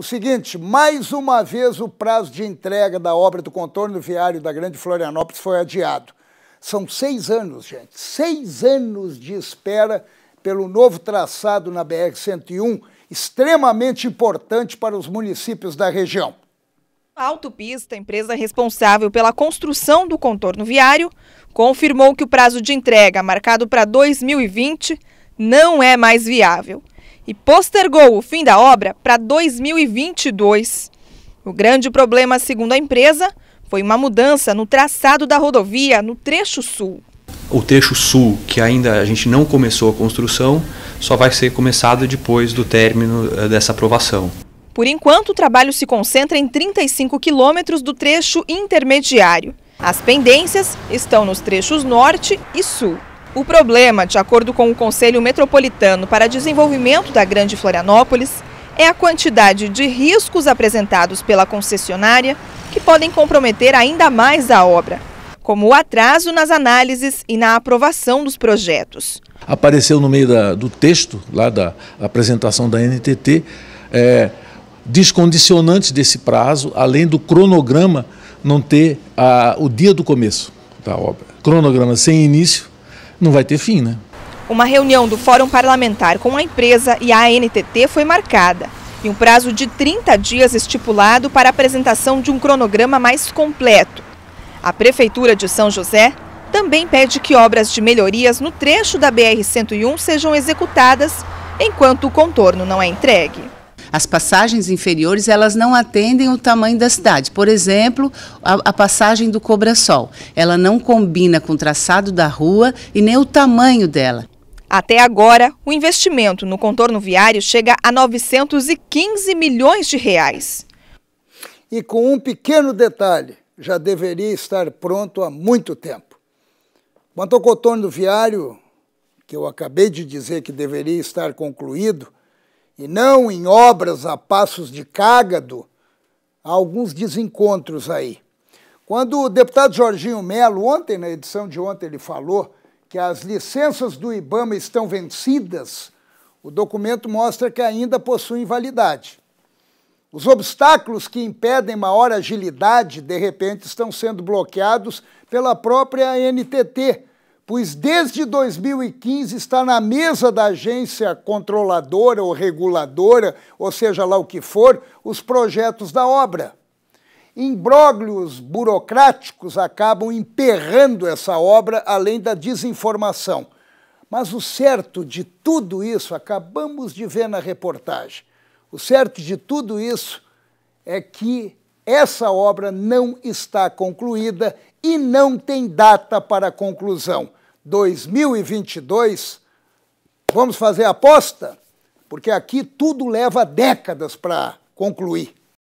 O seguinte, mais uma vez o prazo de entrega da obra do contorno viário da Grande Florianópolis foi adiado. São seis anos, gente, seis anos de espera pelo novo traçado na BR-101, extremamente importante para os municípios da região. A Autopista, empresa responsável pela construção do contorno viário, confirmou que o prazo de entrega, marcado para 2020, não é mais viável e postergou o fim da obra para 2022. O grande problema, segundo a empresa, foi uma mudança no traçado da rodovia no trecho sul. O trecho sul, que ainda a gente não começou a construção, só vai ser começado depois do término eh, dessa aprovação. Por enquanto, o trabalho se concentra em 35 quilômetros do trecho intermediário. As pendências estão nos trechos norte e sul. O problema, de acordo com o Conselho Metropolitano para Desenvolvimento da Grande Florianópolis, é a quantidade de riscos apresentados pela concessionária que podem comprometer ainda mais a obra, como o atraso nas análises e na aprovação dos projetos. Apareceu no meio da, do texto, lá da apresentação da NTT, é, descondicionantes desse prazo, além do cronograma não ter a, o dia do começo da obra. Cronograma sem início, não vai ter fim, né? Uma reunião do Fórum Parlamentar com a empresa e a ANTT foi marcada e um prazo de 30 dias estipulado para a apresentação de um cronograma mais completo. A Prefeitura de São José também pede que obras de melhorias no trecho da BR-101 sejam executadas enquanto o contorno não é entregue. As passagens inferiores, elas não atendem o tamanho da cidade. Por exemplo, a, a passagem do Cobra-Sol. Ela não combina com o traçado da rua e nem o tamanho dela. Até agora, o investimento no contorno viário chega a 915 milhões de reais. E com um pequeno detalhe, já deveria estar pronto há muito tempo. Quanto ao contorno viário, que eu acabei de dizer que deveria estar concluído, e não em obras a passos de cágado, há alguns desencontros aí. Quando o deputado Jorginho Melo, ontem, na edição de ontem, ele falou que as licenças do IBAMA estão vencidas, o documento mostra que ainda possuem validade. Os obstáculos que impedem maior agilidade, de repente, estão sendo bloqueados pela própria NTT, pois desde 2015 está na mesa da agência controladora ou reguladora, ou seja lá o que for, os projetos da obra. Imbróglios burocráticos acabam emperrando essa obra, além da desinformação. Mas o certo de tudo isso, acabamos de ver na reportagem, o certo de tudo isso é que essa obra não está concluída e não tem data para conclusão. 2022, vamos fazer aposta? Porque aqui tudo leva décadas para concluir.